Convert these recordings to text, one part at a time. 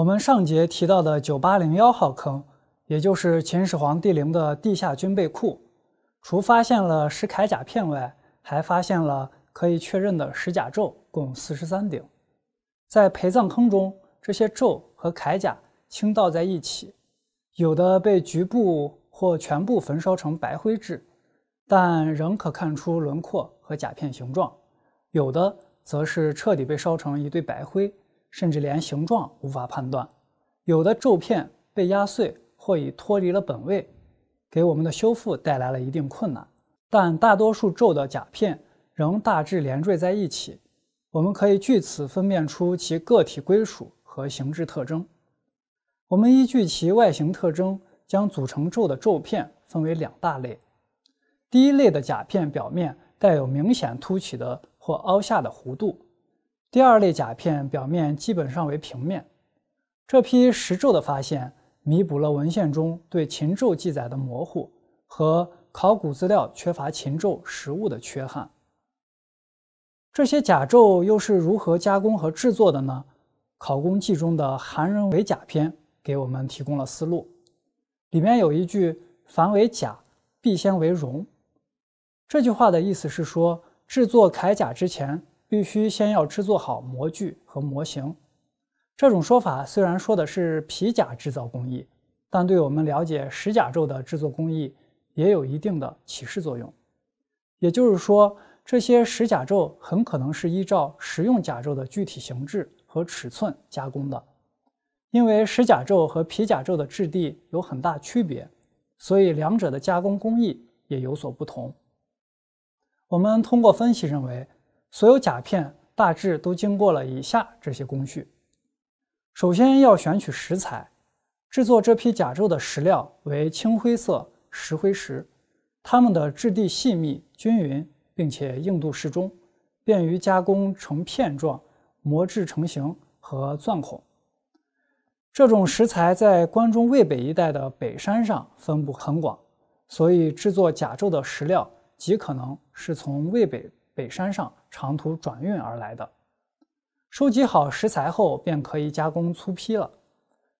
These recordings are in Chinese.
我们上节提到的九八零幺号坑，也就是秦始皇帝陵的地下军备库，除发现了石铠甲片外，还发现了可以确认的石甲胄共四十三顶。在陪葬坑中，这些胄和铠甲倾倒在一起，有的被局部或全部焚烧成白灰质，但仍可看出轮廓和甲片形状；有的则是彻底被烧成一堆白灰。甚至连形状无法判断，有的皱片被压碎或已脱离了本位，给我们的修复带来了一定困难。但大多数皱的甲片仍大致连缀在一起，我们可以据此分辨出其个体归属和形制特征。我们依据其外形特征，将组成皱的皱片分为两大类。第一类的甲片表面带有明显凸起的或凹下的弧度。第二类甲片表面基本上为平面，这批石胄的发现弥补了文献中对秦胄记载的模糊和考古资料缺乏秦胄实物的缺憾。这些甲胄又是如何加工和制作的呢？《考工记》中的“韩人为甲篇”给我们提供了思路，里面有一句“凡为甲，必先为戎”，这句话的意思是说，制作铠甲之前。必须先要制作好模具和模型。这种说法虽然说的是皮甲制造工艺，但对我们了解石甲胄的制作工艺也有一定的启示作用。也就是说，这些石甲胄很可能是依照实用甲胄的具体形制和尺寸加工的。因为石甲胄和皮甲胄的质地有很大区别，所以两者的加工工艺也有所不同。我们通过分析认为。所有甲片大致都经过了以下这些工序：首先要选取石材，制作这批甲胄的石料为青灰色石灰石，它们的质地细密均匀，并且硬度适中，便于加工成片状、磨制成型和钻孔。这种石材在关中渭北一带的北山上分布很广，所以制作甲胄的石料极可能是从渭北。北山上长途转运而来的，收集好石材后，便可以加工粗坯了。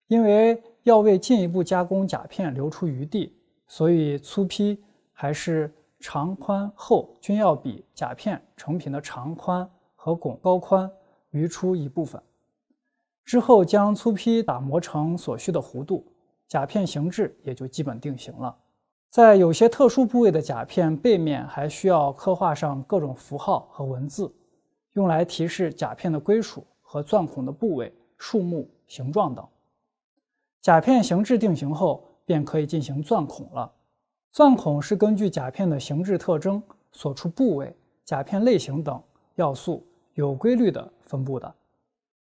因为要为进一步加工甲片留出余地，所以粗坯还是长、宽、厚均要比甲片成品的长、宽和拱高宽余出一部分。之后将粗坯打磨成所需的弧度，甲片形制也就基本定型了。在有些特殊部位的甲片背面，还需要刻画上各种符号和文字，用来提示甲片的归属和钻孔的部位、数目、形状等。甲片形制定型后，便可以进行钻孔了。钻孔是根据甲片的形制特征、所处部位、甲片类型等要素有规律的分布的。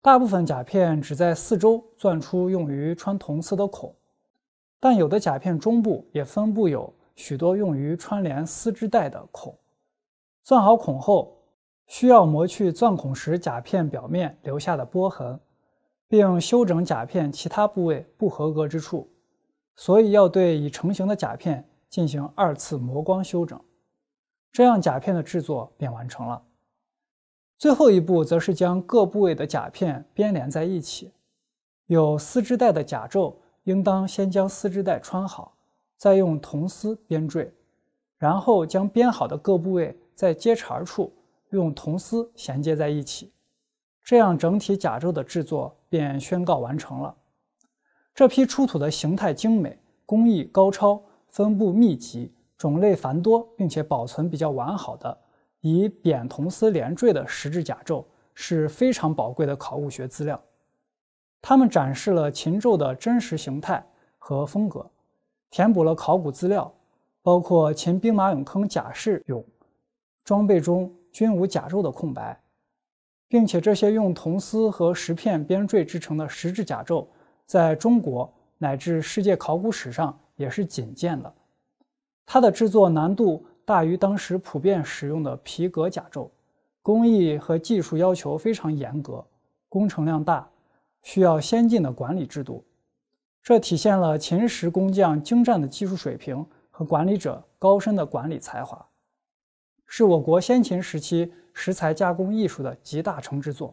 大部分甲片只在四周钻出用于穿铜丝的孔。但有的甲片中部也分布有许多用于穿连丝织带的孔。钻好孔后，需要磨去钻孔时甲片表面留下的波痕，并修整甲片其他部位不合格之处。所以要对已成型的甲片进行二次磨光修整，这样甲片的制作便完成了。最后一步则是将各部位的甲片编连在一起，有丝织带的甲胄应当先将丝织带穿好，再用铜丝编缀，然后将编好的各部位在接茬处用铜丝衔接在一起，这样整体甲胄的制作便宣告完成了。这批出土的形态精美、工艺高超、分布密集、种类繁多，并且保存比较完好的以扁铜丝连缀的石质甲胄，是非常宝贵的考古学资料。他们展示了秦胄的真实形态和风格，填补了考古资料，包括秦兵马俑坑甲士俑装备中均无甲胄的空白，并且这些用铜丝和石片编缀制成的石质甲胄，在中国乃至世界考古史上也是仅见的。它的制作难度大于当时普遍使用的皮革甲胄，工艺和技术要求非常严格，工程量大。需要先进的管理制度，这体现了秦时工匠精湛的技术水平和管理者高深的管理才华，是我国先秦时期石材加工艺术的集大成之作。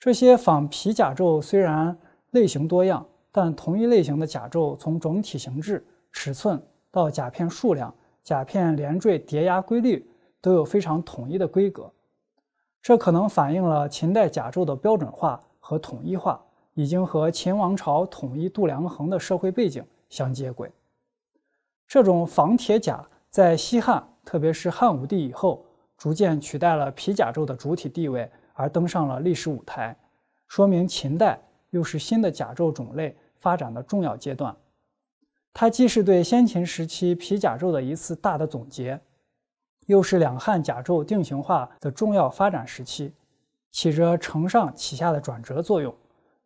这些仿皮甲胄虽然类型多样，但同一类型的甲胄从总体形制、尺寸到甲片数量、甲片连缀叠压规律都有非常统一的规格，这可能反映了秦代甲胄的标准化。和统一化已经和秦王朝统一度量衡的社会背景相接轨。这种仿铁甲在西汉，特别是汉武帝以后，逐渐取代了皮甲胄的主体地位而登上了历史舞台，说明秦代又是新的甲胄种类发展的重要阶段。它既是对先秦时期皮甲胄的一次大的总结，又是两汉甲胄定型化的重要发展时期。起着承上启下的转折作用。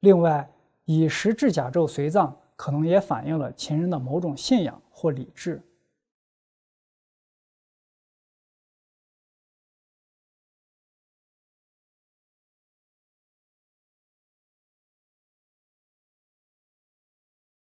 另外，以石质甲胄随葬，可能也反映了秦人的某种信仰或理智。